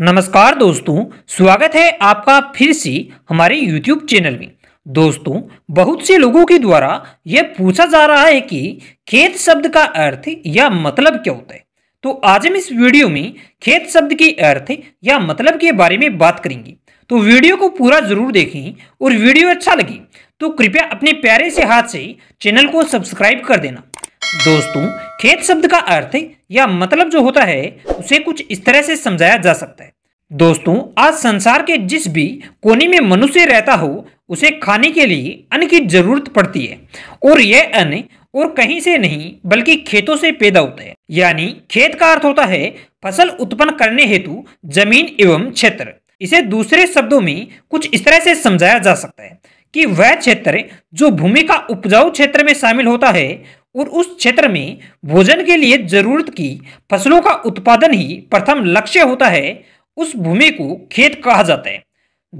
नमस्कार दोस्तों स्वागत है आपका फिर से हमारे YouTube चैनल में दोस्तों बहुत से लोगों के द्वारा यह पूछा जा रहा है कि खेत शब्द का अर्थ या मतलब क्या होता है तो आज हम इस वीडियो में खेत शब्द के अर्थ या मतलब के बारे में बात करेंगे तो वीडियो को पूरा जरूर देखें और वीडियो अच्छा लगे तो कृपया अपने प्यारे से हाथ से चैनल को सब्सक्राइब कर देना दोस्तों खेत शब्द का अर्थ या मतलब जो होता है उसे कुछ इस तरह से समझाया जा सकता है दोस्तों आज संसार के जिस भी कोने में मनुष्य रहता हो उसे खाने के लिए अन्न की जरूरत पड़ती है और यह अन्न और कहीं से नहीं बल्कि खेतों से पैदा होता है यानी खेत का अर्थ होता है फसल उत्पन्न करने हेतु जमीन एवं क्षेत्र इसे दूसरे शब्दों में कुछ इस तरह से समझाया जा सकता है कि वह क्षेत्र जो भूमि का उपजाऊ क्षेत्र में शामिल होता है और उस क्षेत्र में भोजन के लिए जरूरत की फसलों का उत्पादन ही प्रथम लक्ष्य होता है उस भूमि को खेत कहा जाता है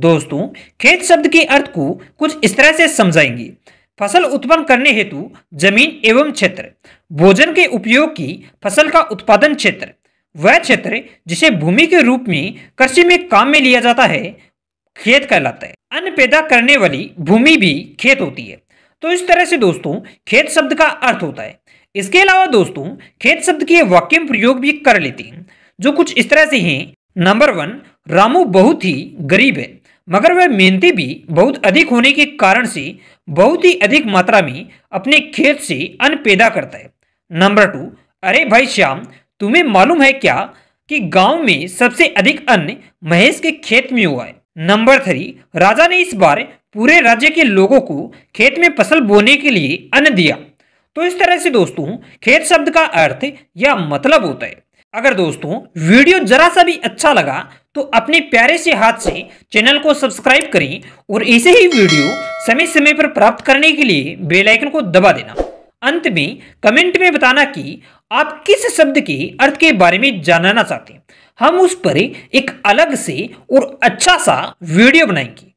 दोस्तों खेत शब्द के अर्थ को कुछ इस तरह से समझाएंगे फसल उत्पन्न करने हेतु जमीन एवं क्षेत्र भोजन के उपयोग की फसल का उत्पादन क्षेत्र वह क्षेत्र जिसे भूमि के रूप में कृषि में काम में लिया जाता है खेत कहलाता है अन्न पैदा करने वाली भूमि भी खेत होती है तो इस तरह से दोस्तों खेत शब्द का अर्थ होता है इसके अलावा दोस्तों खेत शब्द के वाक्य प्रयोग भी कर लेते हैं जो कुछ इस तरह से हैं नंबर वन रामू बहुत ही गरीब है मगर वह मेहनती भी बहुत अधिक होने के कारण से बहुत ही अधिक मात्रा में अपने खेत से अन्न पैदा करता है नंबर टू अरे भाई श्याम तुम्हें मालूम है क्या कि गांव में सबसे अधिक अन्न महेश के खेत में हुआ है नंबर थ्री राजा ने इस बार पूरे राज्य के लोगों को खेत में फसल बोने के लिए अन्न दिया तो इस तरह से दोस्तों खेत शब्द का अर्थ या मतलब होता है अगर दोस्तों वीडियो जरा सा भी अच्छा लगा तो अपने प्यारे से हाथ से चैनल को सब्सक्राइब करें और ऐसे ही वीडियो समय समय पर प्राप्त करने के लिए बेल आइकन को दबा देना अंत में कमेंट में बताना कि आप किस शब्द के अर्थ के बारे में जानना चाहते हैं हम उस पर एक अलग से और अच्छा सा वीडियो बनाएंगे